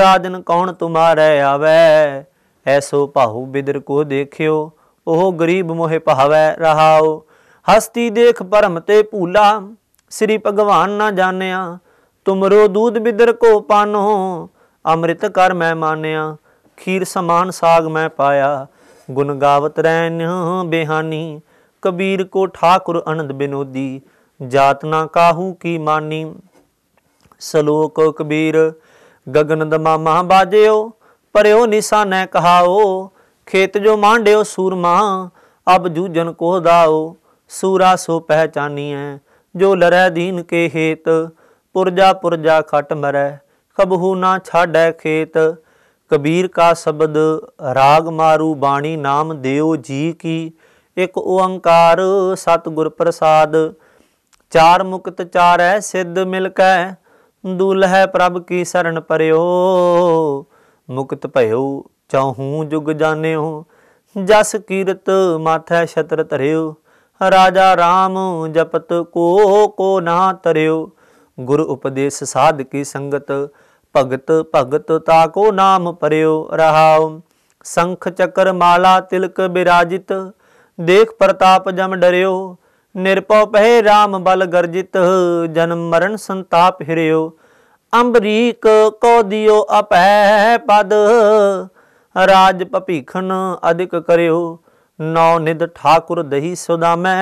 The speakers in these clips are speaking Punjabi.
ਰਾਜਨ ਕੌਣ ਤੁਮਾਰੇ ਆਵੇ ਐਸੋ ਭਾਉ ਬਿਦਰ ਕੋ ਦੇਖਿਓ ਉਹ ਗਰੀਬ ਮੋਹਿ ਭਾਵੈ ਰਹਾਉ ਹਸਤੀ ਦੇਖ ਪਰਮ ਤੇ ਭੂਲਾ ਸ੍ਰੀ ਭਗਵਾਨ ਨਾ ਜਾਣਿਆ ਤੁਮਰੋ ਦੂਦ ਬਿਦਰ ਕੋ ਪਾਨੋ ਅੰਮ੍ਰਿਤ ਕਰ ਮੈਂ ਮਾਨਿਆ ਖੀਰ ਸਮਾਨ ਸਾਗ ਮੈਂ ਪਾਇਆ ਗੁਣ ਗਾਵਤ ਰੈਨ ਬਿਹਾਨੀ ਕਬੀਰ ਕੋ ਠਾਕੁਰ ਅਨੰਦ ਬਿਨੋਦੀ ਜਾਤ ਨਾ ਕਾਹੂ ਕੀ ਮਾਨੀ ਸਲੋਕ ਕਬੀਰ ਗਗਨ ਦਮਾ ਮਹਾ ਬਾਜਿਓ ਪਰਿਓ ਨਿਸ਼ਾਨੈ ਕਹਾਓ ਖੇਤ ਜੋ ਮਾਂਡਿਓ ਸੂਰਮਾ ਅਬ ਜੂਜਨ ਕੋ ਦਾਓ ਸੂਰਾ ਸੋ ਪਹਿਚਾਨੀਐ ਜੋ ਲਰੈ ਦੀਨ ਕੇ ਹੇਤ ਪੁਰਜਾ ਪੁਰਜਾ ਖਟ ਮਰੈ ਕਬਹੂ ਨਾ ਛਾੜੈ ਖੇਤ ਕਬੀਰ ਕਾ ਸ਼ਬਦ ਰਾਗ ਮਾਰੂ ਬਾਣੀ ਨਾਮ ਦਿਓ ਜੀ ਕੀ ਇਕ ਓੰਕਾਰ ਸਤਿਗੁਰ ਪ੍ਰਸਾਦ ਚਾਰ ਮੁਕਤ ਚਾਰੈ ਸਿੱਧ ਮਿਲ ਕੈ ਦੁਲਹਿ ਪ੍ਰਭ ਕੀ ਸ਼ਰਨ ਪਰਿਓ ਮੁਕਤ ਭਇਓ ਚਾਹੂ ਜੁਗ ਜਾਣਿਓ ਜਸ ਕੀਰਤ ਮਾਥੈ ਛਤਰ ਧਰਿਓ ਰਾਜਾ RAM ਜਪਤ ਕੋ ਕੋ ਨਾ ਤਰਿਓ ਗੁਰ ਉਪਦੇਸ਼ ਸਾਧ ਕੀ ਸੰਗਤ ਭਗਤ ਭਗਤ ਤਾ ਕੋ ਨਾਮ ਪਰਿਓ ਰਹਾਉ ਸੰਖ ਚਕਰ ਮਾਲਾ ਤਿਲਕ ਬਿਰਾਜਿਤ ਦੇਖ ਪ੍ਰਤਾਪ ਜਮ ਡਰਿਓ ਨਿਰਪਉ ਪਹਿ ਰਾਮ ਬਲ ਗਰਜਿਤ ਜਨਮ ਮਰਨ ਸੰਤਾਪ ਹਿਰਿਓ ਅੰਬਰੀਕ ਕੋ ਦਿਓ ਅਪੈ ਪਦ ਰਾਜ ਪਪੀਖਣ ਅਧਿਕ ਕਰਿਓ ਨੌ ਨਿਦ ਠਾਕੁਰ ਦਹੀ ਸੁਦਾਮੈ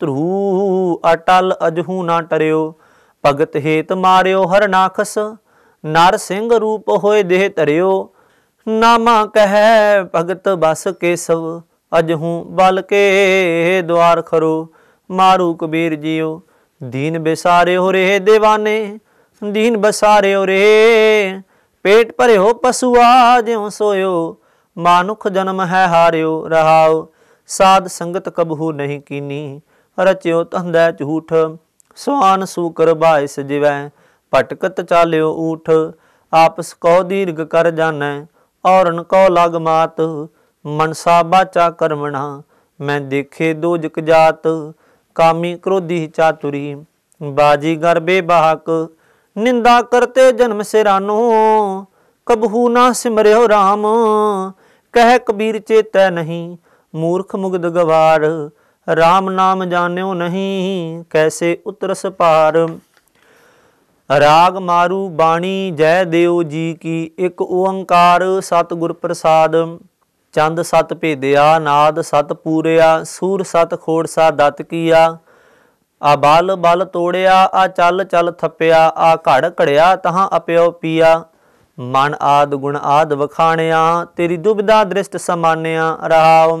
ਧਰੂ ਅਟਲ ਅਜਹੂ ਨਾ ਟਰਿਓ ਭਗਤ ਹੇਤ ਮਾਰਿਓ ਹਰਨਾਖਸ ਨਰ ਸਿੰਘ ਰੂਪ ਹੋਏ ਦੇਹ ਧਰਿਓ ਨਾਮਾ ਕਹੈ ਭਗਤ ਬਸ ਕੇ ਸਭ ਅਜਹੂ ਬਲ ਕੇ ਦਵਾਰ ਖਰੋ ਮਾਰੂ ਕਬੀਰ ਜੀਓ ਦੀਨ ਬਿਸਾਰੇ ਹੋ ਰਹੇ دیਵਾਨੇ ਦੀਨ ਬਸਾਰੇ ਹੋ ਰਹੇ ਪੇਟ ਭਰੇ ਹੋ ਪਸੂਆ ਜਿਉ ਸੋਇਓ ਮਾਨੁਖ ਜਨਮ ਹੈ ਹਾਰਿਓ ਰਹਾਓ ਸਾਧ ਸੰਗਤ ਕਬਹੂ ਨਹੀਂ ਕੀਨੀ ਰਚਿਓ ਤੰਦੈ ਝੂਠ ਸੁਆਨ ਸੂਕਰ ਬਾਇਸ ਜਿਵੈ ਭਟਕਤ ਚਾਲਿਓ ਊਠ ਆਪਸ ਕੋ ਦੀਰਘ ਕਰ ਜਾਣੈ ਔਰਨ ਕੋ ਲਗ ਮਾਤ ਮਨਸਾ ਬਾਚਾ ਕਰਮਣਾ ਮੈਂ ਦੇਖੇ ਦੋਜਕ ਜਾਤ ਕਾਮੀ ਕ੍ਰੋਧੀ ਚਾਤੁਰੀ ਬਾਜੀ ਗਰਬੇ ਬਾਹਕ ਨਿੰਦਾ ਕਰਤੇ ਜਨਮ ਸਿਰਾਨੋ ਕਬਹੂ ਨਾ ਸਿਮਰਿਓ RAM ਕਹਿ ਕਬੀਰ ਚੇਤੈ ਨਹੀਂ ਮੂਰਖ ਮੁਗਦ ਗਵਾਰ RAM ਨਾਮ ਜਾਣਿਓ ਨਹੀਂ ਕੈਸੇ ਉਤਰਸ ਪਾਰ ਰਾਗ ਮਾਰੂ ਬਾਣੀ ਜੈ ਦੇਉ ਜੀ ਕੀ ਇੱਕ ਓੰਕਾਰ ਸਤਿਗੁਰ ਪ੍ਰਸਾਦ ਚੰਦ ਸਤ ਭੇਦਿਆ ਨਾਦ ਸਤ ਪੂਰਿਆ ਸੂਰ ਸਤ ਖੋੜਸਾ ਦਤ ਕੀਆ ਆ ਬਲ ਬਲ ਤੋੜਿਆ ਆ ਚੱਲ ਚੱਲ ਥੱਪਿਆ ਆ ਘੜ ਘੜਿਆ ਤਹਾਂ ਅਪਿਓ ਪੀਆ ਮਨ ਆਦ ਗੁਣ ਆਦ ਵਖਾਣਿਆ ਤੇਰੀ ਦੁਬਿਧਾ ਦ੍ਰਿਸ਼ਟ ਸਮਾਨਿਆ ਰਹਾਉ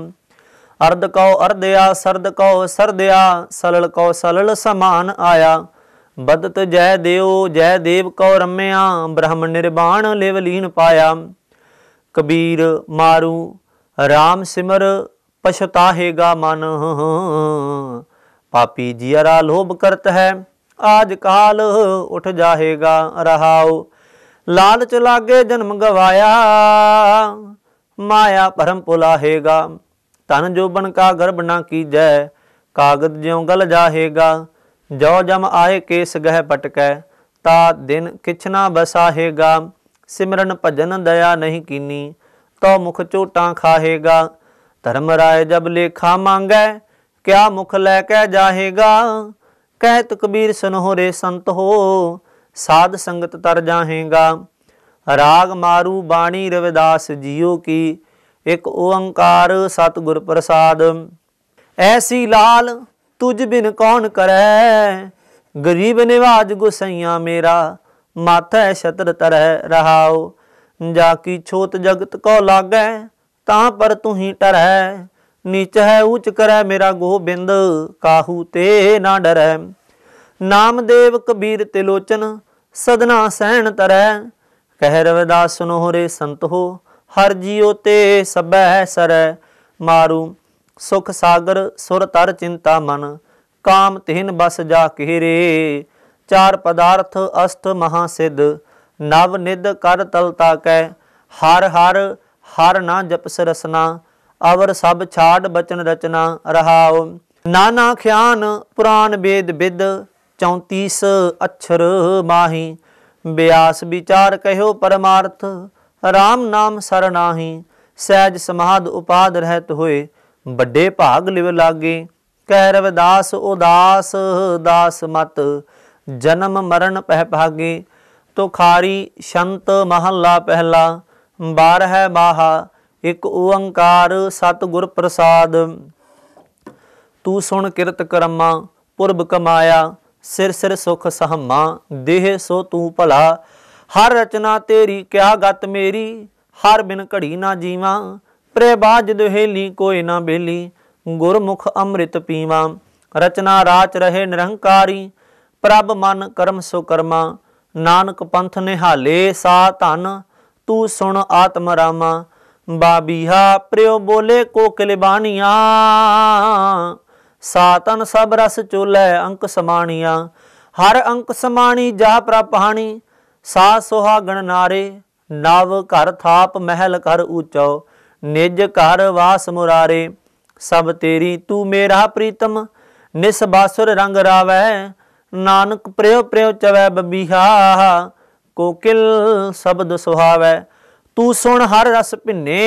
ਅਰਧ ਕਉ ਅਰਧਿਆ ਸਰਦ ਕਉ ਸਰਦਿਆ ਸਲਲ ਕਉ ਸਲਲ ਸਮਾਨ ਆਇਆ ਬਦਤ ਜੈ ਦੇਉ ਜੈ ਦੇਵ ਕਉ ਰਮਿਆ ਬ੍ਰਹਮ ਨਿਰਵਾਣ ਲਿਵ ਲੀਨ ਪਾਇਆ कबीर मारू राम सिमर पछताहेगा मन पापी जियरा लोभ करत है आज काल उठ जाएगा रहाओ लालच लागे जन्म गवाया माया परम पुलाहेगा तन जोबन का गर्भ ना की जय कागद ज्यों गल जाहेगा जौ जम आए केस गह पटकै ता दिन किछ ना बसाहेगा ਸਿਮਰਨ ਭਜਨ ਦਇਆ ਨਹੀਂ ਕੀਨੀ ਤੋ ਮੁਖ ਝੋਟਾਂ ਖਾਹੇਗਾ ਧਰਮ ਰਾਏ ਜਬ ਲੇਖਾ ਮੰਗੈ ਕਿਆ ਮੁਖ ਲੈ ਕੇ ਜਾਹੇਗਾ ਕਹਿਤ ਕਬੀਰ ਸਨਹੋਰੇ ਸੰਤ ਹੋ ਸਾਧ ਸੰਗਤ ਤਰ ਜਾਹੇਗਾ ਰਾਗ ਮਾਰੂ ਬਾਣੀ ਰਵਿਦਾਸ ਜੀਓ ਕੀ ਇੱਕ ਓੰਕਾਰ ਸਤਿਗੁਰ ਪ੍ਰਸਾਦ ਐਸੀ ਲਾਲ ਤੁਝ ਬਿਨ ਕੌਣ ਕਰੈ ਗਰੀਬ ਨਿਵਾਜ ਗੁਸਈਆ ਮੇਰਾ ਮਾਥੈ ਛਤਰ ਤਰਹਿ ਰਹਾਉ ਜਾ ਕੀ ਛੋਤ ਜਗਤ ਕੋ ਲਾਗੈ ਤਾਂ ਪਰ ਤੂੰ ਹੀ ਨੀਚ ਹੈ ਉੱਚ ਕਰੈ ਮੇਰਾ ਗੋਬਿੰਦ ਕਾਹੂ ਤੇ ਨਾ ਡਰੈ ਨਾਮਦੇਵ ਕਬੀਰ ਤੇ ਲੋਚਨ ਸਦਨਾ ਸਹਿਣ ਤਰੈ ਕਹਿ ਰਵਿਦਾਸ ਸੁਨੋ ਸੰਤ ਸੰਤੋ ਹਰ ਜੀਉ ਤੇ ਸਬੈ ਸਰੈ ਮਾਰੂ ਸੁਖ ਸਾਗਰ ਸੁਰ ਤਰ ਚਿੰਤਾ ਮਨ ਕਾਮ ਤਿਨ ਬਸ ਜਾ ਕੇ ਰੇ ਚਾਰ ਪਦਾਰਥ ਅਸ਼ਟ ਮਹਾ ਸਿੱਧ ਨਵ ਨਿਦ ਕਰ ਤਲ ਕੈ ਹਰ ਹਰ ਹਰ ਨਾ ਜਪਸ ਰਸਨਾ ਅਵਰ ਸਭ ਛਾੜ ਬਚਨ ਰਚਨਾ ਰਹਾਉ ਨਾਨਾ ਖਿਆਨ ਪੁਰਾਨ ਵੇਦ ਵਿਦ 34 ਅਛਰ ਮਾਹੀ ਬਿਆਸ ਵਿਚਾਰ ਕਹਿਓ ਪਰਮਾਰਥ RAM ਨਾਮ ਸਰਨਾਹੀ ਸਹਿਜ ਸਮਾਦ ਉਪਾਦ ਰਹਿਤ ਹੋਏ ਵੱਡੇ ਭਾਗ ਲਿਵ ਲਾਗੇ ਕਹਿ ਰਵਦਾਸ ਉਦਾਸ ਦਾਸ ਮਤ ਜਨਮ ਮਰਨ ਪਹਿ ਭਾਗੇ ਤੁਖਾਰੀ ਸ਼ੰਤ ਮਹੱਲਾ ਪਹਿਲਾ ਬਾਰ ਹੈ ਮਾਹਾ ਇਕ ਓੰਕਾਰ ਗੁਰ ਪ੍ਰਸਾਦ ਤੂੰ ਸੁਣ ਕਿਰਤ ਕਰਮਾ ਪੁਰਬ ਕਮਾਇਆ ਸਿਰ ਸਿਰ ਸੁਖ ਸਹਮਾ ਦੇਹ ਸੋ ਤੂੰ ਭਲਾ ਹਰ ਰਚਨਾ ਤੇਰੀ ਕਿਆ ਗਤ ਮੇਰੀ ਹਰ ਬਿਨ ਘੜੀ ਨਾ ਜੀਵਾ ਪ੍ਰੇ ਬਾਜ ਦੁਹੇਲੀ ਕੋਈ ਨਾ ਬੇਲੀ ਗੁਰਮੁਖ ਅੰਮ੍ਰਿਤ ਪੀਵਾ ਰਚਨਾ ਰਾਚ ਰਹੇ ਨਿਰੰਕਾਰੀ ਪ੍ਰਭ ਮਨ ਕਰਮ ਸੋ ਕਰਮਾ ਨਾਨਕ ਪੰਥ ਨਿਹਾਲੇ ਸਾ ਧਨ ਤੂੰ ਸੁਣ ਆਤਮ ਰਾਮਾ ਬਾਬੀਹਾ ਪ੍ਰਿਉ ਬੋਲੇ ਕੋਕਲ ਬਾਣੀਆਂ ਸਾਤਨ ਸਭ ਰਸ ਚੋਲੇ ਅੰਕ ਸਮਾਣੀਆਂ ਹਰ ਅੰਕ ਸਮਾਣੀ ਜਾ ਪ੍ਰਪਹਾਣੀ ਸਾ ਸੁਹਾਗਣ ਨਾਰੇ ਨਵ ਘਰ ਥਾਪ ਮਹਿਲ ਕਰ ਉਚੋ ਨਿਜ ਘਰ ਵਾਸ ਮੁਰਾਰੇ ਸਭ ਤੇਰੀ ਤੂੰ ਮੇਰਾ ਪ੍ਰੀਤਮ ਨਿਸ ਬਾਸੁਰ ਰੰਗ ਰਾਵੈ ਨਾਨਕ ਪ੍ਰਿਉ ਪ੍ਰਿਉ ਚਵੈ ਬਬੀਹਾ ਕੋਕਿਲ ਸ਼ਬਦ ਸੁਹਾਵੈ ਤੂੰ ਸੁਣ ਹਰ ਰਸ ਭਿੰਨੇ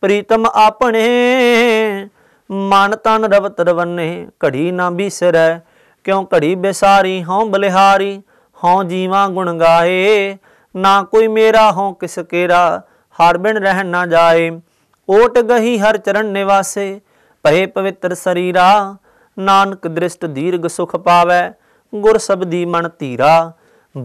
ਪ੍ਰੀਤਮ ਆਪਣੇ ਮਨ ਤਨ ਰਵਤ ਰਵਨੇ ਘੜੀ ਨਾ ਬਿਸਰੈ ਕਿਉ ਘੜੀ ਬਿਸਾਰੀ ਹਉ ਬਲਿਹਾਰੀ ਹਉ ਜੀਵਾ ਗੁਣ ਗਾਏ ਨਾ ਕੋਈ ਮੇਰਾ ਹਉ ਕਿਸ ਕੇਰਾ ਹਰ ਬਿਨ ਰਹਿਣ ਨਾ ਜਾਏ ਓਟ ਗਹੀ ਹਰ ਚਰਨ ਨਿਵਾਸੇ ਭਏ ਪਵਿੱਤਰ ਸਰੀਰਾ ਨਾਨਕ ਦ੍ਰਿਸ਼ਟ ਦੀਰਘ ਸੁਖ ਪਾਵੈ ਗੁਰ ਸਬਦੀ ਮਨ ਧੀਰਾ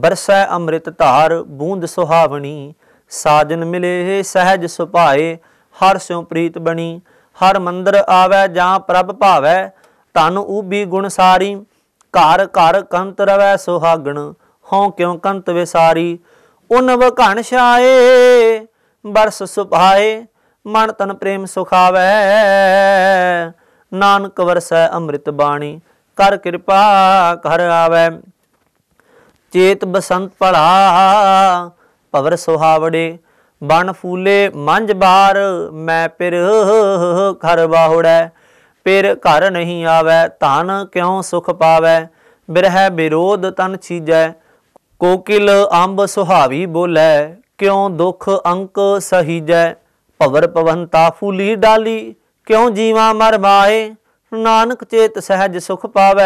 ਬਰਸੈ ਅੰਮ੍ਰਿਤ ਧਾਰ ਬੂੰਦ ਸੁਹਾਵਣੀ ਸਾਜਨ ਮਿਲੇ ਸਹਿਜ ਸੁਭਾਏ ਹਰ ਸਿਉ ਪ੍ਰੀਤ ਬਣੀ ਹਰ ਮੰਦਰ ਆਵੈ ਜਾਂ ਪ੍ਰਭ ਭਾਵੈ ਤਨ ਊਬੀ ਗੁਣ ਸਾਰੀ ਘਰ ਘਰ ਕੰਤ ਰਵੈ ਸੁਹਾਗਣ ਹਉ ਕਿਉ ਕੰਤ ਵਿਸਾਰੀ ਉਨਵ ਘਣ ਛਾਏ ਬਰਸ ਸੁਭਾਏ ਮਨ ਤਨ ਪ੍ਰੇਮ ਸੁਖਾਵੇ ਨਾਨਕ ਵਰਸੈ ਅੰਮ੍ਰਿਤ ਬਾਣੀ ਕਰ ਕਿਰਪਾ ਕਰ ਆਵੇ ਚੇਤ ਬਸੰਤ ਪੜਾ ਪਵਰ ਸੁਹਾਵੜੇ ਬਣ ਫੂਲੇ ਮੰਜ ਬਾਰ ਮੈਂ ਪਿਰ ਘਰ ਬਾਹੜੈ ਪਿਰ ਘਰ ਨਹੀਂ ਆਵੇ ਧਨ ਕਿਉ ਸੁਖ ਪਾਵੇ ਬਿਰਹਿ ਵਿਰੋਧ ਤਨ ਛੀਜੈ ਕੋਕਿਲ ਅੰਬ ਸੁਹਾਵੀ ਬੋਲੇ ਕਿਉ ਦੁਖ ਅੰਕ ਸਹੀਜੈ ਪਵਰ ਪਵੰਤਾ ਫੂਲੀ ਡਾਲੀ ਕਿਉ ਜੀਵਾ ਮਰ ਮਾਏ ਨਾਨਕ ਚੇਤ ਸਹਿਜ ਸੁਖ ਪਾਵੇ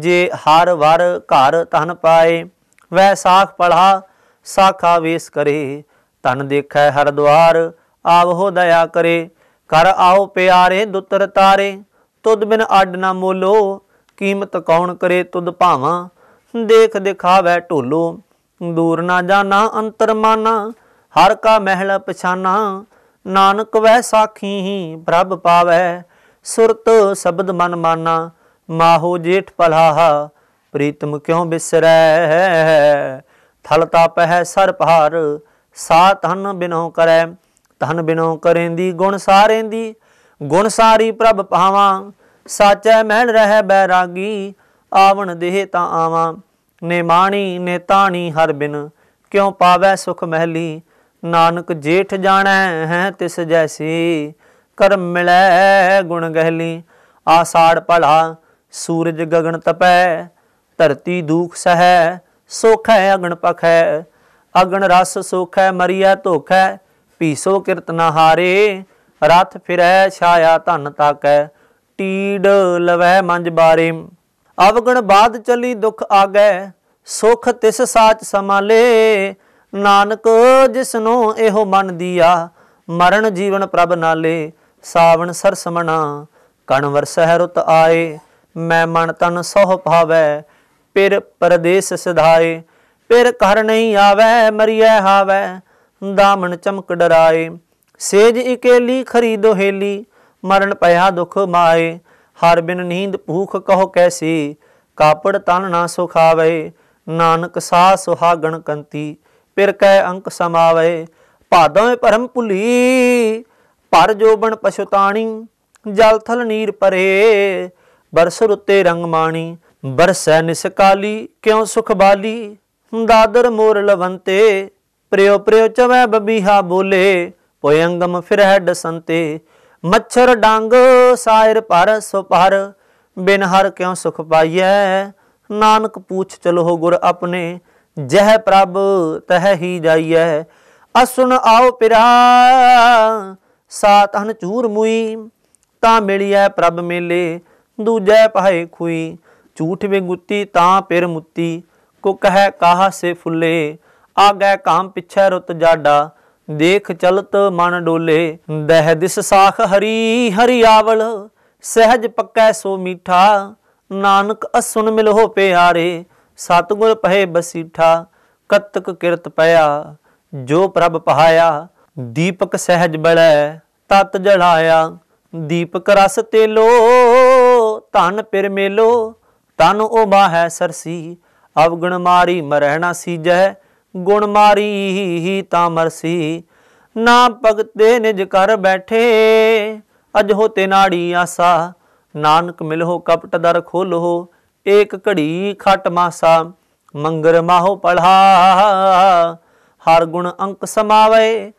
ਜੇ ਹਰ ਵਰ ਘਰ ਤਨ ਪਾਏ ਵੈ ਸਾਖ ਪੜਾ ਸਾਖਾ ਵੇਸ ਕਰੇ ਤਨ ਦੇਖੈ ਹਰ ਦੁਆਰ ਹੋ ਦਇਆ ਕਰੇ ਕਰ ਆਓ ਪਿਆਰੇ ਦੁਤਰ ਤਾਰੇ ਤੁਦ ਬਿਨ ਅੱਡ ਨਾ ਮੋਲੋ ਕੀਮਤ ਕੌਣ ਕਰੇ ਤੁਦ ਭਾਵਾਂ ਦੇਖ ਦਿਖਾਵੇ ਢੋਲੋ ਦੂਰ ਨਾ ਜਾਣਾ ਅੰਤਰਮਾਨਾ ਹਰ ਕਾ ਮਹਿਲ ਪਛਾਨਾ ਨਾਨਕ ਵੈ ਸਾਖੀ ਹੀ ਪ੍ਰਭ ਪਾਵੈ ਸੁਰਤ ਸ਼ਬਦ ਮਨ ਮਾਨਾ ਮਾਹੋ ਜੇਠ ਪਲਾਹਾ ਪ੍ਰੀਤਮ ਕਿਉ ਬਿਸਰੈ ਥਲ ਤਪ ਹੈ ਸਰ ਭਾਰ ਸਾ ਤਨ ਬਿਨੋ ਕਰੈ ਤਨ ਬਿਨੋ ਕਰੇਂਦੀ ਗੁਣ ਸਾਰੇਂਦੀ ਗੁਣ ਸਾਰੀ ਪ੍ਰਭ ਪਾਵਾਂ ਸਾਚੈ ਮਹਿਲ ਰਹਿ ਬੈਰਾਗੀ ਆਵਣ ਦੇਹ ਤਾਂ ਆਵਾਂ ਨੇ ਮਾਣੀ ਨੇ ਤਾਣੀ ਹਰ ਬਿਨ ਕਿਉ ਪਾਵੈ ਸੁਖ ਮਹਿਲੀ ਨਾਨਕ ਜੇਠ ਜਾਣੈ ਹੈ ਤਿਸ ਜੈਸੀ ਕਰਮ ਮਿਲੈ ਗੁਣ ਗਹਿਲੀ ਆਸਾੜ ਭਲਾ ਸੂਰਜ ਗਗਨ ਤਪੈ ਧਰਤੀ ਦੁਖ ਸਹੈ ਸੋਖੈ ਅਗਣ ਪਖੈ ਅਗਣ ਰਸ ਸੋਖੈ ਮਰੀਆ ਧੋਖੈ ਪੀਸੋ ਕੀਰਤਨ ਹਾਰੇ ਰਥ ਫਿਰੈ ਛਾਇਆ ਧਨ ਤਾਕੈ ਟੀੜ ਲਵੈ ਮੰਜ ਬਾਰੇ ਅਵਗਣ ਬਾਦ ਚਲੀ ਦੁਖ ਆਗੈ ਸੁਖ ਤਿਸ ਸਾਚ ਸਮਾਲੇ ਨਾਨਕ ਜਿਸਨੂੰ ਇਹੋ ਮਨ ਦੀਆ ਮਰਨ ਜੀਵਨ ਪ੍ਰਭ ਨਾਲੇ ਸਾਵਣ ਸਰਸਮਣਾ ਕਣਵਰ ਸਹਿ ਰਤ ਆਏ ਮੈਂ ਮਨ ਤਨ ਸੋਹ ਭਾਵੈ ਪਿਰ ਪਰਦੇਸ ਸਿਧਾਏ ਪਿਰ ਘਰ ਨਹੀਂ ਆਵੈ ਮਰੀਐ ਹਾਵੈ ਦਾਮਣ ਚਮਕ ਡਰਾਏ ਸੇਜ ਇਕੇਲੀ ਖਰੀ ਦੋਹੇਲੀ ਮਰਨ ਪਿਆ ਦੁਖ ਮਾਏ ਹਰ ਬਿਨ ਨੀਂਦ ਭੂਖ ਕਹੋ ਕੈਸੀ ਕਾਪੜ ਤਨ ਨਾ ਸੁਖਾਵੇ ਨਾਨਕ ਸਾ ਸੁਹਾਗਣ ਕੰਤੀ ਪਿਰ ਕੈ ਅੰਕ ਸਮਾਵੇ ਭਾਦੋਂ ਪਰਮ ਭੁਲੀ ਪਰ ਜੋਬਣ ਪਛਤਾਣੀ ਜਲ ਥਲ ਨੀਰ ਪਰੇ ਬਰਸ ਰੁੱਤੇ ਰੰਗ ਮਾਣੀ ਬਰਸੈ ਨਿਸਕਾਲੀ ਕਿਉ ਸੁਖ ਬਾਲੀ ਦਾਦਰ ਮੋਰ ਲਵੰਤੇ ਪ੍ਰਿਓ ਪ੍ਰਿਓ ਚਵੈ ਬਬੀਹਾ ਬੋਲੇ ਪੋਯੰਗਮ ਫਿਰਹਿ ਸੰਤੇ ਮੱਛਰ ਡੰਗ ਸਾਇਰ ਪਰ ਸੁਪਰ ਬਿਨ ਹਰ ਕਿਉ ਸੁਖ ਪਾਈਐ ਨਾਨਕ ਪੂਛ ਚਲੋ ਗੁਰ ਆਪਣੇ ਜਹ ਪ੍ਰਭ ਤਹ ਹੀ ਜਾਈਐ ਅਸੁਣ ਆਉ ਪਿਰਾ ਸਾਤ ਹਨ ਚੂਰ ਮੁਈ ਤਾਂ ਮਿਲਿਐ ਪ੍ਰਭ ਮੇਲੇ ਦੂਜੈ ਪਹੈ ਖੁਈ ਝੂਠ ਵੇ ਗੁੱਤੀ ਤਾਂ ਪਿਰ ਮੁੱਤੀ ਕੋ ਕਹੈ ਕਾਹ ਸੇ ਫੁੱਲੇ ਆਗੈ ਕਾਮ ਪਿਛੈ ਰੁੱਤ ਜਾਡਾ ਦੇਖ ਚਲਤ ਮਨ ਡੋਲੇ ਦਹਿ ਦਿਸ ਸਾਖ ਹਰੀ ਹਰੀ ਆਵਲ ਸਹਿਜ ਪੱਕੈ ਸੋ ਮੀਠਾ ਨਾਨਕ ਅਸੁਨ ਮਿਲੋ ਪਿਆਰੇ ਸਤਗੁਰ ਪਹੇ ਬਸੀਠਾ ਕਤਕ ਕਿਰਤ ਪਿਆ ਜੋ ਪ੍ਰਭ ਪਹਾਇਆ ਦੀਪਕ ਸਹਿਜ ਬਲੈ ਤਤ ਜਲਾਇਆ ਦੀਪਕ ਰਸ ਤੇ ਲੋ ਧਨ ਪਿਰ ਮੇਲੋ ਤਨ ਉਬਾਹੈ ਸਰਸੀ ਅਵਗਣ ਮਾਰੀ ਮਰਹਿਣਾ ਸੀਜੈ ਗੁਣ ਮਾਰੀ ਤਾਂ ਮਰਸੀ ਨਾ ਭਗਤੇ ਨਿਜ ਕਰ ਬੈਠੇ ਅਜ ਹੋਤੇ ਨਾੜੀ ਆਸਾ ਨਾਨਕ ਮਿਲਹੁ ਕਪਟ ਦਰ ਖੋਲੋ ਏਕ ਘੜੀ ਖਟ ਮਾਸਾ ਮੰਗਰ ਮਾਹੋ ਪੜਾ ਹਰ ਗੁਣ ਅੰਕ ਸਮਾਵੇ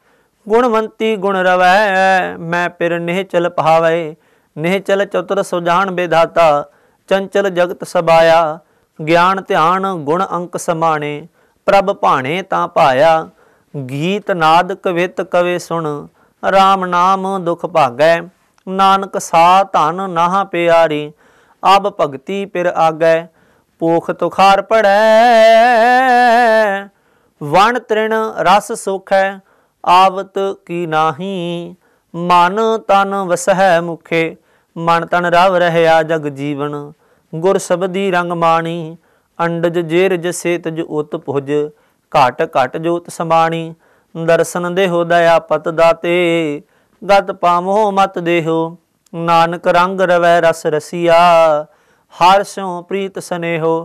ਗੁਣਵੰਤੀ ਗੁਣ ਰਵੈ ਮੈਂ ਪਿਰ ਨਿਹ ਚਲ ਪਹਾਵੇ ਨਿਹ ਚਲ ਚਤੁਰ ਸੁਜਾਨ ਬੇਧਾਤਾ ਚੰਚਲ ਜਗਤ ਸਬਾਇਆ ਗਿਆਨ ਧਿਆਨ ਗੁਣ ਅੰਕ ਸਮਾਣੇ ਪ੍ਰਭ ਭਾਣੇ ਤਾਂ ਪਾਇਆ ਗੀਤ ਨਾਦ ਕਵਿਤ ਕਵੇ ਸੁਣ RAM ਨਾਮ ਦੁਖ ਭਾਗੈ ਨਾਨਕ ਸਾ ਧਨ ਨਾਹ ਪਿਆਰੀ ਆਬ ਭਗਤੀ ਪਿਰ ਆਗੈ ਪੋਖ ਤੁਖਾਰ ਪੜੈ ਵਣ ਤ੍ਰਿਣ ਰਸ ਸੁਖੈ ਆਵਤ ਕੀ ਨਾਹੀ ਮਨ ਤਨ ਵਸਹਿ ਮੁਖੇ ਮਨ ਤਨ ਰਵ ਰਹਿਆ ਜਗ ਜੀਵਨ ਗੁਰ ਸਬਦੀ ਰੰਗ ਮਾਣੀ ਅੰਡਜ ਜੇਰਜ ਸੇਤਜ ਉਤ ਭੁਜ ਘਟ ਘਟ ਜੋਤ ਸਮਾਣੀ ਦਰਸ਼ਨ ਦੇਹੋ ਦਇਆ ਪਤ ਦਾਤੇ ਗਤ ਪਾਮੋ ਮਤ ਦੇਹੋ ਨਾਨਕ ਰੰਗ ਰਵੈ ਰਸ ਰਸੀਆ ਹਰ ਸਿਉ ਪ੍ਰੀਤ ਸਨੇਹੋ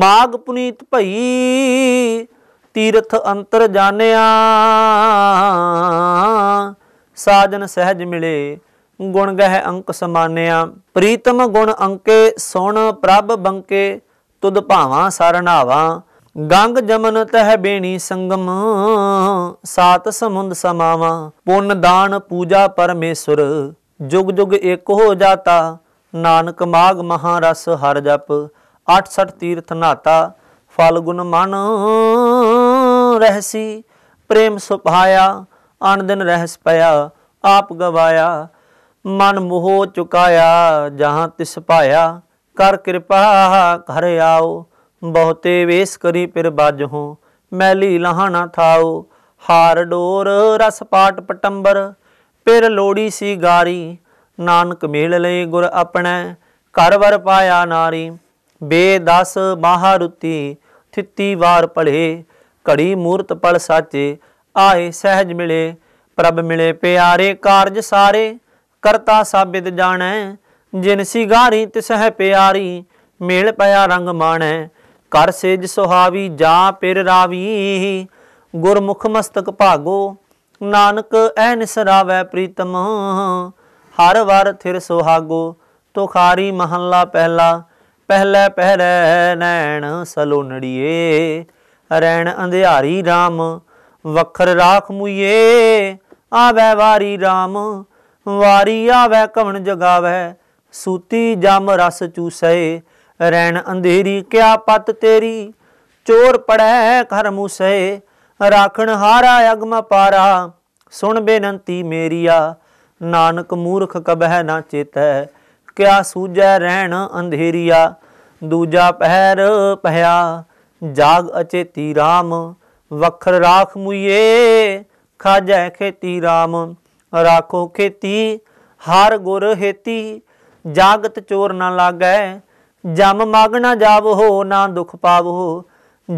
ਮਾਗ ਪੁਨੀਤ ਭਈ ਤੀਰਥ ਅੰਤਰ ਜਾਣਿਆ ਸਾਜਨ ਸਹਿਜ ਮਿਲੇ ਗੁਣ ਗਹਿ ਅੰਕ ਸਮਾਨਿਆ ਪ੍ਰੀਤਮ ਗੁਣ ਅੰਕੇ ਸੁਣ ਪ੍ਰਭ ਬੰਕੇ ਤੁਧ ਭਾਵਾਂ ਸਰਣਾਵਾ ਗੰਗ ਜਮਨ ਤਹਿ ਬੇਣੀ ਸੰਗਮ ਸਾਤ ਸਮੁੰਦ ਸਮਾਵਾ ਪੁੰਨ ਦਾਨ ਪੂਜਾ ਪਰਮੇਸ਼ਰ ਜੁਗ ਜੁਗ ਇੱਕ ਹੋ ਜਾਤਾ ਨਾਨਕ ਮਾਗ ਮਹਾਰਸ ਹਰ ਜਪ 68 ਤੀਰਥ ਨਾਤਾ ਗੁਣ ਮਨ ਰਹਿਸੀ ਪ੍ਰੇਮ ਸੁਭਾਇਆ ਅਣ ਦਿਨ ਰਹਿਸ ਪਿਆ ਆਪ ਗਵਾਇਆ ਮਨ ਮੋਹ ਚੁਕਾਇਆ ਜਹਾਂ ਤਿਸ ਪਾਇਆ ਕਰ ਕਿਰਪਾ ਘਰ ਆਓ ਬਹੁਤੇ ਵੇਸ ਕਰੀ ਪਿਰ ਬਾਜਹੋ ਮੈਲੀ ਲਹਾਣਾ ਥਾਓ ਹਾਰ ਡੋਰ ਰਸ ਪਾਟ ਪਟੰਬਰ ਫਿਰ ਲੋੜੀ ਸੀ ਗਾਰੀ ਨਾਨਕ ਮੇਲ ਲਏ ਗੁਰ ਆਪਣੈ ਘਰ ਵਰ ਪਾਇਆ ਨਾਰੀ ਬੇ ਦਸ ਮਹਾਰੁਤੀ ਥਿੱਤੀ ਵਾਰ ਪੜੇ ਘੜੀ ਮੂਰਤ ਪਲ ਸਾਚੇ ਆਏ ਸਹਿਜ ਮਿਲੇ ਪ੍ਰਭ ਮਿਲੇ ਪਿਆਰੇ ਕਾਰਜ ਸਾਰੇ ਕਰਤਾ ਸਾਬਿਤ ਜਾਣੈ ਜਿਨ ਗਾਰੀ ਤਿਸ ਹੈ ਪਿਆਰੀ ਮੇਲ ਪਿਆ ਰੰਗ ਮਾਣੈ ਕਰ ਸੇਜ ਸੁਹਾਵੀ ਜਾ ਪਿਰ ਰਾਵੀ ਗੁਰਮੁਖ ਮਸਤਕ ਭਾਗੋ ਨਾਨਕ ਐ ਨਿਸਰਾਵੈ ਪ੍ਰੀਤਮ ਹਰ ਵਾਰ ਥਿਰ ਸੁਹਾਗੋ ਤੁਖਾਰੀ ਮਹੱਲਾ ਪਹਿਲਾ ਪਹਿਲੇ ਪਹਿਰੇ ਨੈਣ ਸਲੋਨੜੀਏ ਰੈਣ ਅੰਧਿਆਰੀ RAM ਵਖਰ ਰਾਖ ਮੁਈਏ ਆਵੇ ਵਾਰੀ RAM ਵਾਰੀ ਆਵੇ ਕਵਣ ਜਗਾਵੇ ਸੂਤੀ ਜਮ ਰਸ ਚੂਸੈ ਰੈਣ ਅੰਧੇਰੀ ਕਿਆ ਪਤ ਤੇਰੀ ਚੋਰ ਪੜੈ ਘਰ ਮੂਸੈ ਰਾਖਣ ਹਾਰਾ ਅਗਮ ਪਾਰਾ ਸੁਣ ਬੇਨੰਤੀ ਮੇਰੀਆ ਨਾਨਕ ਮੂਰਖ ਕਬਹਿ ਨਾ ਚੇਤੈ ਕਿਆ ਸੂਜੈ ਰਹਿਣ ਅੰਧੇਰੀਆ ਦੂਜਾ ਪਹਿਰ ਪਹਿਆ ਜਾਗ ਅਚੇਤੀ RAM ਵਖਰ ਰਾਖ ਮੁਈਏ ਖਾਜੈ ਖੇਤੀ RAM ਰਾਖੋ ਖੇਤੀ ਹਰ ਗੁਰ ਹੇਤੀ ਜਾਗਤ ਚੋਰ ਨਾ ਲਾਗੈ ਜਮ ਮਾਗਣਾ ਜਾਵੋ ਨਾ ਦੁਖ ਪਾਵੋ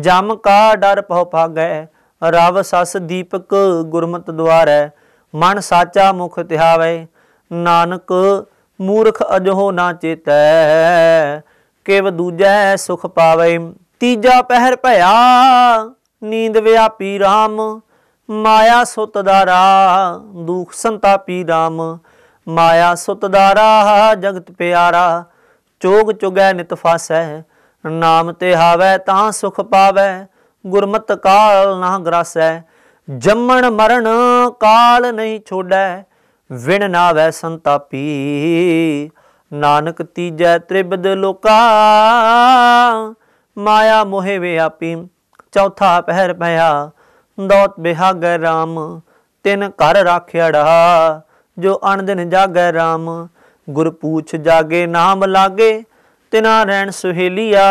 ਜਮ ਕਾ ਡਰ ਪਉ ਭਾਗੈ ਰਵ ਸਸ ਦੀਪਕ ਗੁਰਮਤ ਦੁਆਰੈ ਮਨ ਸਾਚਾ ਮੁਖ ਧਿਆਵੇ ਨਾਨਕ ਮੂਰਖ ਅਜੋ ਨਾ ਚੇਤੈ ਕਿਵ ਦੂਜੈ ਸੁਖ ਪਾਵੇ ਤੀਜਾ ਪਹਿਰ ਭਇਆ ਨੀਂਦ ਵਿਆਪੀ RAM ਮਾਇਆ ਸੁਤ ਦਾਰਾ ਦੁਖ ਸੰਤਾਪੀ RAM ਮਾਇਆ ਸੁਤ ਦਾਰਾ ਜਗਤ ਪਿਆਰਾ ਚੋਗ ਚੁਗੈ ਨਿਤ ਫਾਸੈ ਨਾਮ ਤੇ ਹਾਵੈ ਤਾਂ ਸੁਖ ਪਾਵੇ ਗੁਰਮਤ ਕਾਲ ਨਾ ਗਰਾਸੈ ਜੰਮਣ ਮਰਨ ਕਾਲ ਨਹੀਂ ਛੋੜੈ ਵਿਣ ਨਾ ਵੈ ਸੰਤਾਪੀ ਨਾਨਕ ਤੀਜੈ ਤ੍ਰਿਬਦ ਲੋਕਾ ਮਾਇਆ ਮੋਹਿ ਵਿਆਪੀ ਚੌਥਾ ਪਹਿਰ ਪਿਆ ਦੌਤ ਬਿਹਾਗ RAM ਤਿਨ ਘਰ ਰਾਖਿਆੜਾ ਜੋ ਅਣਦਿਨ ਜਾਗੈ RAM ਗੁਰ ਪੂਛ ਜਾਗੇ ਨਾਮ ਲਾਗੇ ਤਿਨਾ ਰਹਿਣ ਸੁਹੇਲੀਆ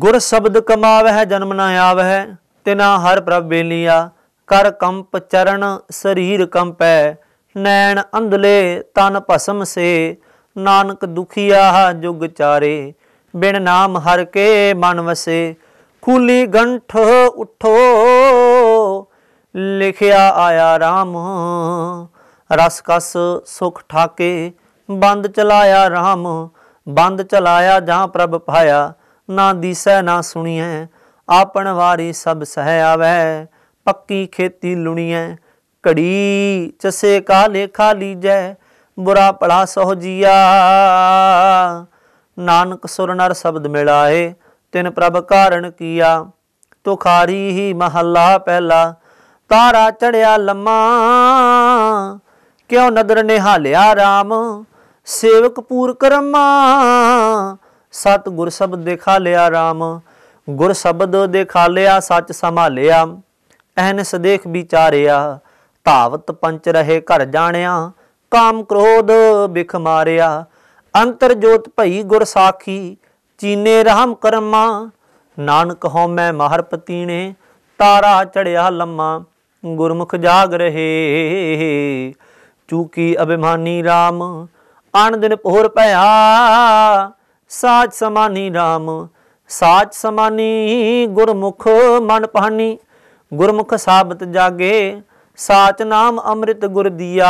ਗੁਰ ਸ਼ਬਦ ਕਮਾਵਹਿ ਜਨਮ ਨਾ ਆਵਹਿ ਤਿਨਾ ਹਰ ਪ੍ਰਭ ਬੇਲੀਆ ਕਰ ਕੰਪ ਚਰਨ ਸਰੀਰ ਕੰਪੈ ਨੈਣ ਅੰਧਲੇ ਤਨ ਭਸਮ ਸੇ ਨਾਨਕ ਦੁਖੀਆ ਜੁਗ ਚਾਰੇ ਬਿਨ ਨਾਮ ਹਰ ਕੇ ਮਨ ਵਸੇ ਖੂਲੀ ਗੰਠ ਉਠੋ ਲਿਖਿਆ ਆਇਆ RAM ਰਸ ਕਸ ਸੁਖ ਠਾਕੇ ਬੰਦ ਚਲਾਇਆ RAM ਬੰਦ ਚਲਾਇਆ ਜਾਂ ਪ੍ਰਭ ਪਾਇਆ ਨਾ ਦੀਸੈ ਨਾ ਸੁਣੀਐ ਆਪਣ ਵਾਰੀ ਸਭ ਸਹਿ ਆਵੈ ਪੱਕੀ ਖੇਤੀ ਲੁਣੀਐ ਕੜੀ ਚਸੇ ਕਾ ਲੇਖਾ ਲੀਜੈ ਬੁਰਾ ਪੜਾ ਸੋ ਜੀਆ ਨਾਨਕ ਸੁਰ ਨਰ ਸ਼ਬਦ ਮਿਲਾਏ ਤਿਨ ਪ੍ਰਭ ਕਾਰਨ ਕੀਆ ਤੁਖਾਰੀ ਹੀ ਮਹੱਲਾ ਪਹਿਲਾ ਤਾਰਾ ਚੜਿਆ ਲੰਮਾ ਕਿਉ ਨਦਰ ਨਿਹਾਲਿਆ RAM ਸੇਵਕ ਪੂਰ ਕਰਮਾ ਸਤ ਗੁਰ ਸ਼ਬਦ ਦੇਖਾ ਲਿਆ RAM ਗੁਰ ਸ਼ਬਦ ਦੇਖਾ ਲਿਆ ਸੱਚ ਸੰਭਾਲਿਆ ਐਨ ਸਦੇਖ ਵਿਚਾਰਿਆ ਧਾਵਤ ਪੰਚ ਰਹੇ ਘਰ ਜਾਣਿਆ ਕਾਮ ਕ੍ਰੋਧ ਬਿਖ ਮਾਰਿਆ ਅੰਤਰ ਜੋਤ ਭਈ ਗੁਰ ਸਾਖੀ ਚੀਨੇ ਰਹਿਮ ਕਰਮਾ ਨਾਨਕ ਹਉ ਮੈਂ ਮਹਰ ਨੇ ਤਾਰਾ ਚੜਿਆ ਲੰਮਾ ਗੁਰਮੁਖ ਜਾਗ ਰਹੇ ਚੂਕੀ ਅਭਿਮਾਨੀ RAM ਅਣ ਦਿਨ ਪਹੁਰ ਭਇਆ ਸਾਚ ਸਮਾਨੀ RAM ਸਾਚ ਸਮਾਨੀ ਗੁਰਮੁਖ ਮਨ ਪਹਾਨੀ ਗੁਰਮੁਖ ਸਾਬਤ ਜਾਗੇ ਸਾਚ ਨਾਮ ਅੰਮ੍ਰਿਤ ਗੁਰ ਦੀਆ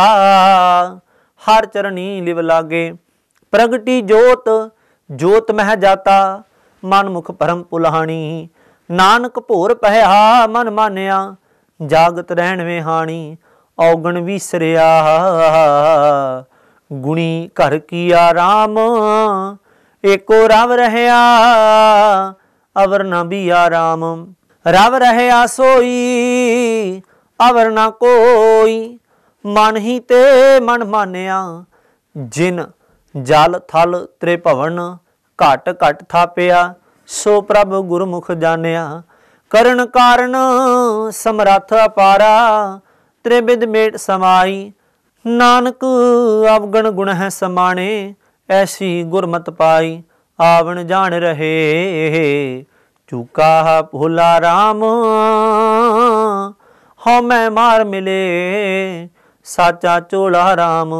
ਹਰ ਚਰਣੀ ਲਿਵ ਲਾਗੇ ਪ੍ਰਗਟੀ ਜੋਤ ਜੋਤ ਮਹਿ ਜਾਤਾ ਮਨ ਮੁਖ ਪਰਮ ਪੁਲਹਾਣੀ ਨਾਨਕ ਭੋਰ ਪਹਿਆ ਮਨ ਮਾਨਿਆ ਜਾਗਤ ਰਹਿਣ ਵੇ ਹਾਣੀ ਔਗਣ ਵੀ ਸਰਿਆ ਗੁਣੀ ਘਰ ਕੀ ਆਰਾਮ ਏਕੋ ਰਵ ਰਹਿਆ ਅਵਰ ਨਾ ਵੀ ਆਰਾਮ ਰਵ ਰਹਿਆ ਸੋਈ ਅਵਰ ਨਾ ਕੋਈ ਮਨ ਹੀ ਤੇ ਮਨ ਮਾਨਿਆ ਜਿਨ ਜਲ ਥਲ ਤ੍ਰੇ ਭਵਨ ਘਟ ਘਟ ਥਾਪਿਆ ਸੋ ਪ੍ਰਭ ਗੁਰਮੁਖ ਜਾਣਿਆ ਕਰਨ ਕਾਰਨ ਸਮਰੱਥ ਅਪਾਰਾ ਬਿਦ ਮੇਟ ਸਮਾਈ ਨਾਨਕ ਆਵਗਣ ਗੁਣ ਹੈ ਸਮਾਣੇ ਐਸੀ ਗੁਰਮਤ ਪਾਈ ਆਵਣ ਜਾਣ ਰਹੇ ਚੁਕਾ ਭੁਲਾ RAM ਹਉ ਮੈਂ ਮਾਰ ਮਿਲੇ ਸਾਚਾ ਚੋਲਾ RAM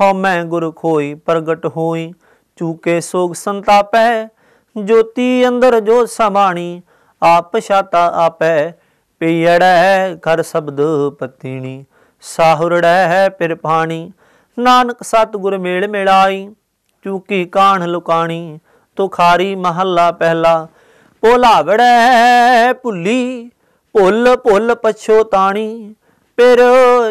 ਹਉ ਮੈਂ ਗੁਰ ਖੋਈ ਪ੍ਰਗਟ ਹੋਈ ਚੂਕੇ ਸੋਗ ਸੰਤਾਪੈ ਜੋਤੀ ਅੰਦਰ ਜੋ ਸਮਾਣੀ ਆਪ ਛਾਤਾ ਆਪੈ ਪੀੜੈ ਕਰ ਸ਼ਬਦ ਪਤਿਣੀ ਸਾਹੁਰੜੈ ਹੈ ਪਿਰ ਪਾਣੀ ਨਾਨਕ ਸਤਗੁਰ ਮੇਲ ਮਿਲਾਈ ਚੂਕੀ ਕਾਣ ਲੁਕਾਣੀ ਤੁਖਾਰੀ ਮਹੱਲਾ ਪਹਿਲਾ ਪੋਲਾ ਵੜੈ ਭੁੱਲੀ ਭੁੱਲ ਭੁੱਲ ਪਛੋ ਤਾਣੀ ਪਿਰ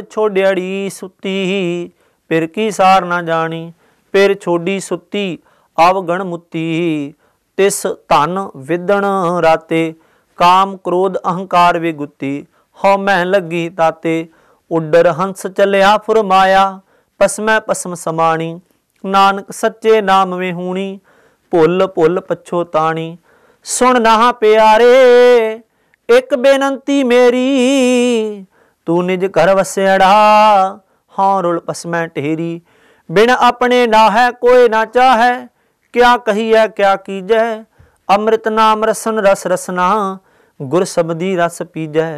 ਛੋੜੜੀ ਸੁੱਤੀ ਪਿਰ ਕੀ ਸਾਰ ਨਾ ਜਾਣੀ ਪਿਰ ਛੋੜੀ ਸੁੱਤੀ ਆਵਗਣ ਮੁੱਤੀ ਤਿਸ ਧਨ ਵਿਦਣ ਰਾਤੇ ਕਾਮ ਕ੍ਰੋਧ ਅਹੰਕਾਰ ਵਿਗੁੱਤੀ ਹਉ ਮੈਂ ਲੱਗੀ ਤਾਤੇ ਉੱਡਰ ਹੰਸ ਚੱਲਿਆ ਫੁਰਮਾਇਆ ਪਸਮੈ ਪਸਮ ਸਮਾਣੀ ਨਾਨਕ ਸੱਚੇ ਨਾਮ ਹੂਣੀ ਭੁੱਲ ਭੁੱਲ ਪਛੋਤਾਣੀ ਸੁਣ ਨਾ ਪਿਆਰੇ ਇੱਕ ਬੇਨੰਤੀ ਮੇਰੀ ਤੂੰ ਨਿਜ ਘਰ ਵਸਿਆੜਾ ਹਾਂ ਰੁਲ ਪਸਮੈ ਢੇਰੀ ਬਿਨ ਆਪਣੇ ਨਾ ਹੈ ਕੋਈ ਨਾ ਚਾਹੈ ਕਿਆ ਕਹੀਐ ਕਿਆ ਕੀਜੈ ਅੰਮ੍ਰਿਤ ਨਾਮ ਰਸਨ ਰਸ ਰਸਨਾ ਗੁਰ ਸਬਦੀ ਰਸ ਪੀਜੈ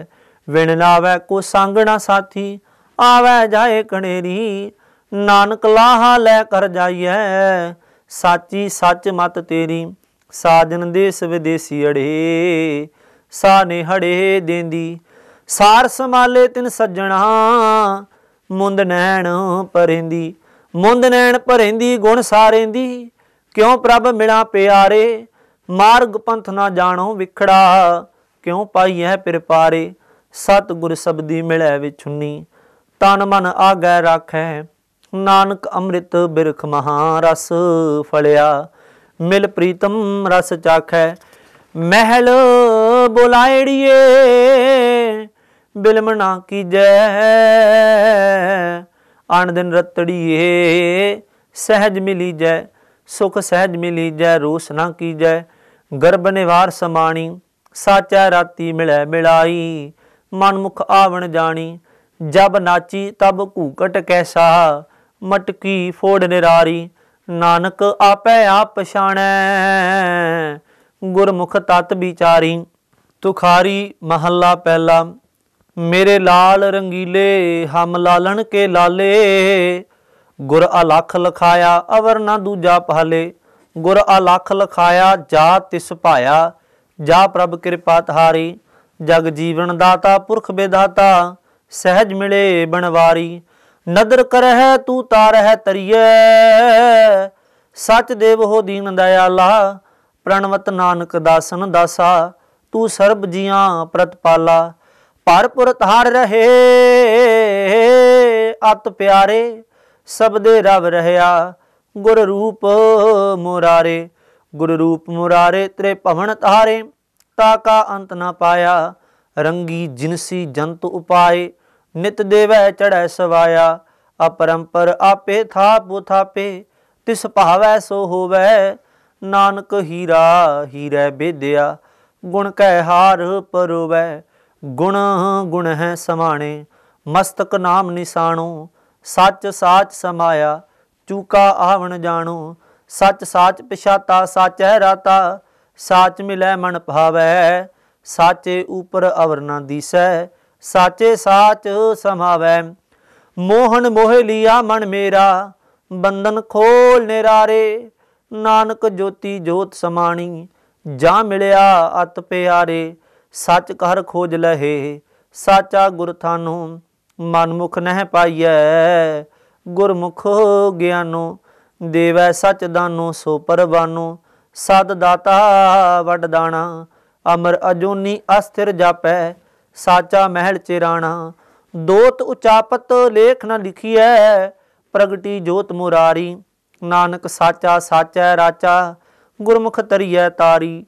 ਵਿਣ ਲਾਵੇ ਕੋ ਸੰਗਣਾ ਸਾਥੀ ਆਵੇ ਜਾਏ ਕਣੇਰੀ ਨਾਨਕ ਲਾਹਾ ਲੈ ਕਰ ਜਾਈਐ ਸਾਚੀ ਸੱਚ ਮਤ ਤੇਰੀ ਸਾਜਨ ਦੇਸ ਵਿਦੇਸੀ ਅੜੇ ਸਾਨੇ ਹੜੇ ਦੇਂਦੀ ਸਾਰ ਸਮਾਲੇ ਤਿਨ ਸੱਜਣਾ ਮੁੰਦ ਨੈਣ ਪਰੇਂਦੀ ਮੁੰਦ ਨੈਣ ਪਰੇਂਦੀ ਗੁਣ ਸਾਰੇਂਦੀ ਕਿਉ ਪ੍ਰਭ ਮਿਲਾ ਪਿਆਰੇ ਮਾਰਗ ਪੰਥ ਨਾ ਜਾਣੋ ਵਿਖੜਾ ਕਿਉ ਪਾਈਐ ਪਿਰ ਪਾਰੇ ਸਤ ਗੁਰ ਸਬਦੀ ਮਿਲੈ ਵਿਛੁਨੀ ਤਨ ਮਨ ਆਗੈ ਰਾਖੈ ਨਾਨਕ ਅੰਮ੍ਰਿਤ ਬਿਰਖ ਮਹਾ ਰਸ ਫਲਿਆ ਮਿਲ ਪ੍ਰੀਤਮ ਰਸ ਚਾਖੈ ਮਹਿਲ ਬੁਲਾਇੜੀਏ ਬਿਲਮ ਨਾ ਕੀਜੈ ਆਣ ਦਿਨ ਰਤੜੀਏ ਸਹਿਜ ਮਿਲੀ ਜੈ ਸੁਖ ਸਹਿਜ ਮਿਲੀ ਜੈ ਰੋਸ ਨਾ ਕੀਜੈ ਗਰਬ ਨਿਵਾਰ ਸਮਾਣੀ ਸਾਚਾ ਰਾਤੀ ਮਿਲੈ ਮਿਲਾਈ ਮਨਮੁਖ ਆਵਣ ਜਾਣੀ ਜਬ ਨਾਚੀ ਤਬ ਘੂਕਟ ਕੈਸਾ ਮਟਕੀ ਫੋੜ ਨਿਰਾਰੀ ਨਾਨਕ ਆਪੇ ਆਪ ਪਛਾਣੈ ਗੁਰਮੁਖ ਤਤ ਵਿਚਾਰੀ ਤੁਖਾਰੀ ਮਹੱਲਾ ਪਹਿਲਾ ਮੇਰੇ ਲਾਲ ਰੰਗੀਲੇ ਹਮ ਲਾਲਣ ਕੇ ਲਾਲੇ ਗੁਰ ਅਲਖ ਲਖਾਇਆ ਅਵਰ ਨਾ ਦੂਜਾ ਪਹਲੇ ਗੁਰ ਅਲਖ ਲਖਾਇਆ ਜਾ ਤਿਸ ਭਾਇਆ ਜਾ ਪ੍ਰਭ ਕਿਰਪਾ ਤਹਾਰੀ ਜਗ ਜੀਵਨ ਦਾਤਾ ਪੁਰਖ ਬੇਦਾਤਾ ਸਹਿਜ ਮਿਲੇ ਬਣਵਾਰੀ ਨਦਰ ਕਰਹਿ ਤੂ ਤਾਰਹਿ ਤਰੀਏ ਸਚ ਦੇਵ ਹੋ ਦੀਨ ਦਇਆਲਾ ਪ੍ਰਣਵਤ ਨਾਨਕ ਦਾਸਨ ਦਾਸਾ ਤੂੰ ਸਰਬ ਜੀਆਂ ਪ੍ਰਤਪਾਲਾ ਭਰਪੁਰ ਹਰ ਰਹੇ ਅਤ ਪਿਆਰੇ ਸਭ ਦੇ ਰਵ ਰਹਾ ਗੁਰ ਰੂਪ ਮੁਰਾਰੇ ਗੁਰ ਰੂਪ ਮੁਰਾਰੇ ਤੇ ਭਵਨ ਤਾਰੇ ਤਾ ਕਾ ਅੰਤ ਨਾ ਪਾਇਆ ਰੰਗੀ ਜਿਨਸੀ ਜੰਤ ਉਪਾਏ ਨਿਤ ਦੇਵੈ ਚੜੈ ਸਵਾਇਆ ਅਪਰੰਪਰ ਆਪੇ ਥਾਪ ਥਾਪੇ ਤਿਸ ਭਾਵੈ ਸੋ ਹੋਵੈ ਨਾਨਕ ਹੀਰਾ ਹੀਰੇ ਬੇਦਿਆ ਗੁਣ ਕਹਿ ਹਾਰ ਪਰਵੈ ਗੁਣ ਗੁਣ ਹੈ ਸਮਾਣੇ ਮਸਤਕ ਨਾਮ ਨਿਸ਼ਾਨੋ ਸੱਚ ਸਾਚ ਸਮਾਇਆ ਚੂਕਾ ਆਵਣ ਜਾਣੋ ਸੱਚ ਸਾਚ ਪਛਾਤਾ ਸੱਚ ਹੈ ਰਾਤਾ ਸਾਚ ਮਿਲੈ ਮਨ ਭਾਵੈ ਸਾਚੇ ਉਪਰ ਅਵਰ ਨਾ ਦੀਸੈ ਸਾਚੇ ਸਾਚ ਸਮਾਵੈ ਮੋਹਨ ਮੋਹਿ ਲਿਆ ਮਨ ਮੇਰਾ ਬੰਧਨ ਖੋਲ ਨਿਰਾਰੇ ਨਾਨਕ ਜੋਤੀ ਜੋਤ ਸਮਾਣੀ ਜਾਂ ਮਿਲਿਆ ਅਤ ਪਿਆਰੇ ਸੱਚ ਘਰ ਖੋਜ ਲਹੇ ਸਾਚਾ ਗੁਰ ਮਨ ਮਨਮੁਖ ਨਹਿ ਪਾਈਐ ਗੁਰਮੁਖ ਗਿਆਨੋ ਦੇਵੈ ਸਚ ਦਾਨੋ ਸੋ ਪਰਵਾਨੋ ਸਦ ਦਾਤਾ ਵਡ ਦਾਣਾ ਅਮਰ ਅਜੂਨੀ ਅਸਥਿਰ ਜਾਪੈ ਸਾਚਾ ਮਹਿਲ ਰਾਣਾ ਦੋਤ ਉਚਾਪਤ ਲੇਖ ਨ ਲਿਖੀਐ ਪ੍ਰਗਟੀ ਜੋਤ ਮੁਰਾਰੀ ਨਾਨਕ ਸਾਚਾ ਸਾਚੈ ਰਾਚਾ ਗੁਰਮੁਖ ਤਰੀਐ ਤਾਰੀ